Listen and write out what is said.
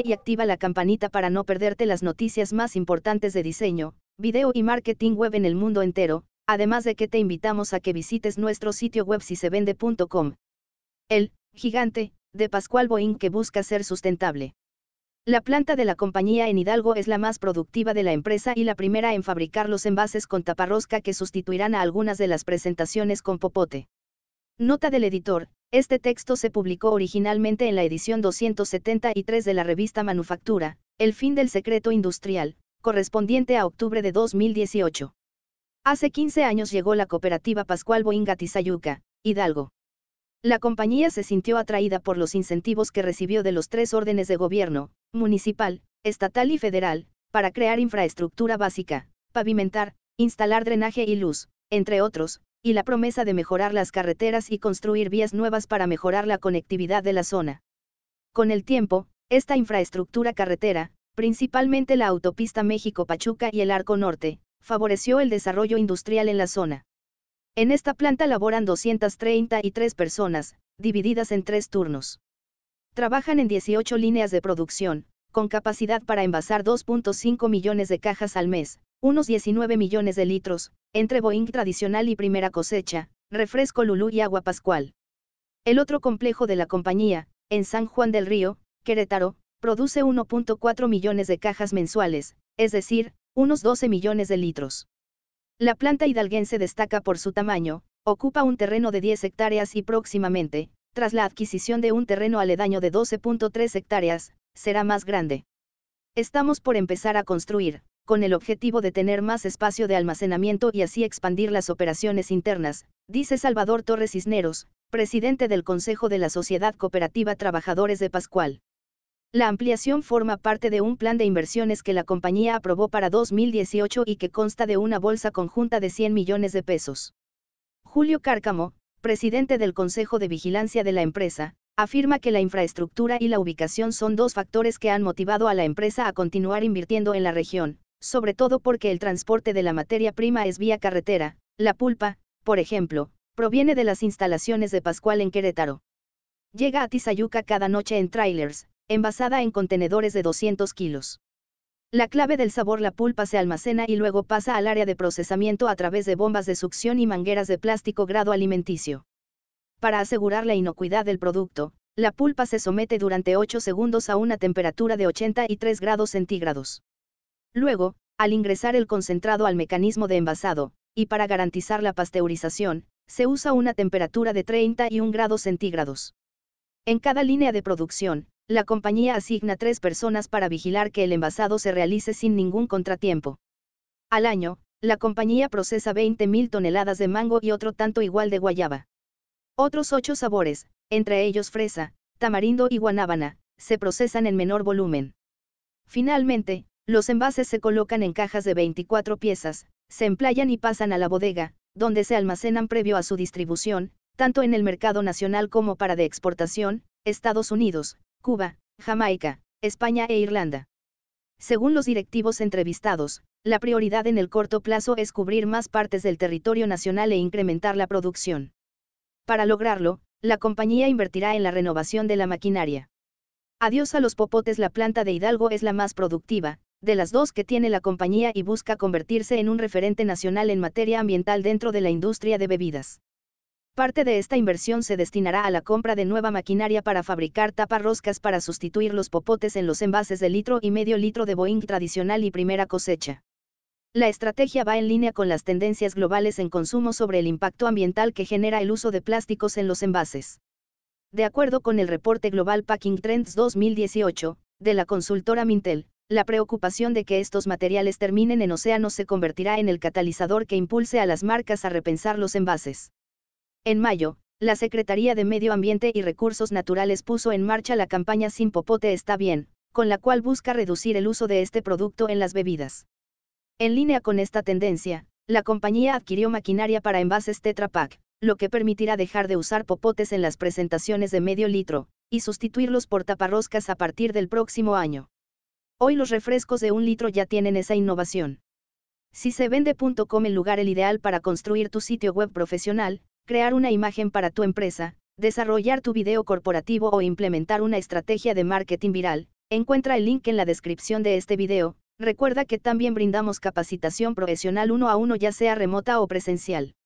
y activa la campanita para no perderte las noticias más importantes de diseño, video y marketing web en el mundo entero, además de que te invitamos a que visites nuestro sitio web si se vende.com. El gigante de Pascual Boeing que busca ser sustentable. La planta de la compañía en Hidalgo es la más productiva de la empresa y la primera en fabricar los envases con taparrosca que sustituirán a algunas de las presentaciones con popote. Nota del editor, este texto se publicó originalmente en la edición 273 de la revista Manufactura, El fin del secreto industrial, correspondiente a octubre de 2018. Hace 15 años llegó la cooperativa Pascual Boinga Tizayuca, Hidalgo. La compañía se sintió atraída por los incentivos que recibió de los tres órdenes de gobierno, municipal, estatal y federal, para crear infraestructura básica, pavimentar, instalar drenaje y luz, entre otros, y la promesa de mejorar las carreteras y construir vías nuevas para mejorar la conectividad de la zona. Con el tiempo, esta infraestructura carretera, principalmente la autopista México-Pachuca y el Arco Norte, favoreció el desarrollo industrial en la zona. En esta planta laboran 233 personas, divididas en tres turnos. Trabajan en 18 líneas de producción, con capacidad para envasar 2.5 millones de cajas al mes, unos 19 millones de litros, entre Boeing tradicional y primera cosecha, refresco Lulú y agua pascual. El otro complejo de la compañía, en San Juan del Río, Querétaro, produce 1.4 millones de cajas mensuales, es decir, unos 12 millones de litros. La planta hidalguense destaca por su tamaño, ocupa un terreno de 10 hectáreas y próximamente, tras la adquisición de un terreno aledaño de 12.3 hectáreas, será más grande. Estamos por empezar a construir, con el objetivo de tener más espacio de almacenamiento y así expandir las operaciones internas, dice Salvador Torres Cisneros, presidente del Consejo de la Sociedad Cooperativa Trabajadores de Pascual. La ampliación forma parte de un plan de inversiones que la compañía aprobó para 2018 y que consta de una bolsa conjunta de 100 millones de pesos. Julio Cárcamo, presidente del Consejo de Vigilancia de la empresa, afirma que la infraestructura y la ubicación son dos factores que han motivado a la empresa a continuar invirtiendo en la región, sobre todo porque el transporte de la materia prima es vía carretera, la pulpa, por ejemplo, proviene de las instalaciones de Pascual en Querétaro. Llega a Tizayuca cada noche en trailers, envasada en contenedores de 200 kilos. La clave del sabor la pulpa se almacena y luego pasa al área de procesamiento a través de bombas de succión y mangueras de plástico grado alimenticio. Para asegurar la inocuidad del producto, la pulpa se somete durante 8 segundos a una temperatura de 83 grados centígrados. Luego, al ingresar el concentrado al mecanismo de envasado, y para garantizar la pasteurización, se usa una temperatura de 31 grados centígrados. En cada línea de producción, la compañía asigna tres personas para vigilar que el envasado se realice sin ningún contratiempo. Al año, la compañía procesa 20.000 toneladas de mango y otro tanto igual de guayaba. Otros ocho sabores, entre ellos fresa, tamarindo y guanábana, se procesan en menor volumen. Finalmente, los envases se colocan en cajas de 24 piezas, se emplayan y pasan a la bodega, donde se almacenan previo a su distribución, tanto en el mercado nacional como para de exportación, Estados Unidos, Cuba, Jamaica, España e Irlanda. Según los directivos entrevistados, la prioridad en el corto plazo es cubrir más partes del territorio nacional e incrementar la producción. Para lograrlo, la compañía invertirá en la renovación de la maquinaria. Adiós a los popotes, la planta de Hidalgo es la más productiva, de las dos que tiene la compañía y busca convertirse en un referente nacional en materia ambiental dentro de la industria de bebidas. Parte de esta inversión se destinará a la compra de nueva maquinaria para fabricar taparroscas para sustituir los popotes en los envases de litro y medio litro de Boeing tradicional y primera cosecha. La estrategia va en línea con las tendencias globales en consumo sobre el impacto ambiental que genera el uso de plásticos en los envases. De acuerdo con el reporte Global Packing Trends 2018, de la consultora Mintel, la preocupación de que estos materiales terminen en océanos se convertirá en el catalizador que impulse a las marcas a repensar los envases. En mayo, la Secretaría de Medio Ambiente y Recursos Naturales puso en marcha la campaña Sin Popote está bien, con la cual busca reducir el uso de este producto en las bebidas. En línea con esta tendencia, la compañía adquirió maquinaria para envases Tetra Pak, lo que permitirá dejar de usar popotes en las presentaciones de medio litro, y sustituirlos por taparroscas a partir del próximo año. Hoy los refrescos de un litro ya tienen esa innovación. Si se vende.com el lugar el ideal para construir tu sitio web profesional, crear una imagen para tu empresa, desarrollar tu video corporativo o implementar una estrategia de marketing viral, encuentra el link en la descripción de este video. Recuerda que también brindamos capacitación profesional uno a uno ya sea remota o presencial.